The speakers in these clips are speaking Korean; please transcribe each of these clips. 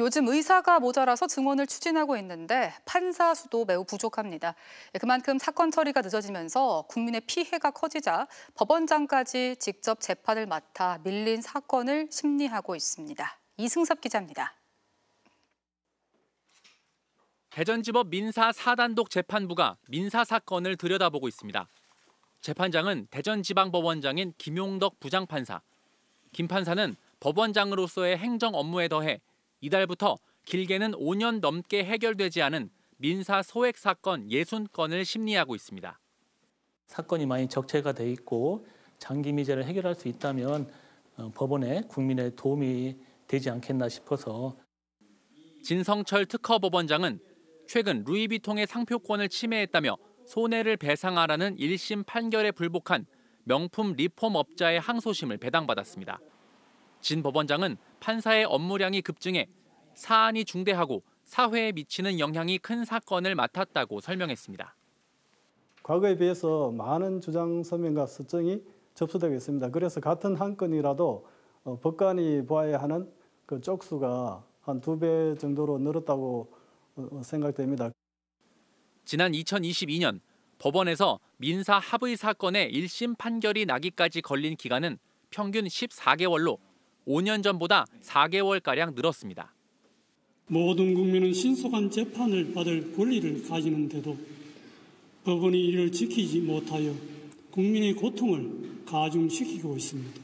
요즘 의사가 모자라서 증언을 추진하고 있는데 판사 수도 매우 부족합니다. 예, 그만큼 사건 처리가 늦어지면서 국민의 피해가 커지자 법원장까지 직접 재판을 맡아 밀린 사건을 심리하고 있습니다. 이승섭 기자입니다. 대전지법 민사 4단독 재판부가 민사 사건을 들여다보고 있습니다. 재판장은 대전지방법원장인 김용덕 부장판사. 김 판사는 법원장으로서의 행정 업무에 더해 이달부터 길게는 5년 넘게 해결되지 않은 민사 소액 사건 60건을 심리하고 있습니다. 사건이 많이 적체가 돼 있고 장기 미제를 해결할 수 있다면 어, 법원에 국민의 도움이 되지 않겠나 싶어서 진성철 특허법원장은 최근 루이비통의 상표권을 침해했다며 손해를 배상하라는 1심 판결에 불복한 명품 리폼업자의 항소심을 배당받았습니다. 진 법원장은 판사의 업무량이 급증해 사안이 중대하고 사회에 미치는 영향이 큰 사건을 맡았다고 설명했습니다. 과거에 비해서 많은 주장 서명과 서정이 접수되고 있습니다. 그래서 같은 한 건이라도 어, 법관이 보아야 하는 그 쪽수가 한 두 배 정도로 늘었다고 어, 어, 생각됩니다. 지난 2022년 법원에서 민사 합의 사건의 1심 판결이 나기까지 걸린 기간은 평균 14개월로 5년 전보다 4개월가량 늘었습니다. 모든 국민은 신속한 재판을 받을 권리를 가지는데도 법원이 이를 지키지 못하여 국민의 고통을 가중시키고 있습니다.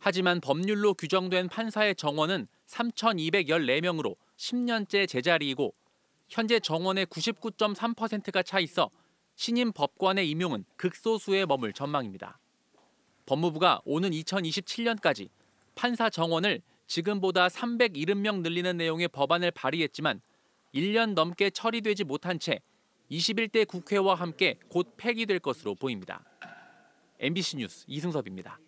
하지만 법률로 규정된 판사의 정원은 3,214명으로 10년째 제자리이고 현재 정원의 99.3%가 차 있어 신임 법관의 임용은 극소수에 머물 전망입니다. 법무부가 오는 2027년까지 판사 정원을 지금보다 370명 늘리는 내용의 법안을 발의했지만 1년 넘게 처리되지 못한 채 21대 국회와 함께 곧 폐기될 것으로 보입니다. MBC 뉴스 이승섭입니다.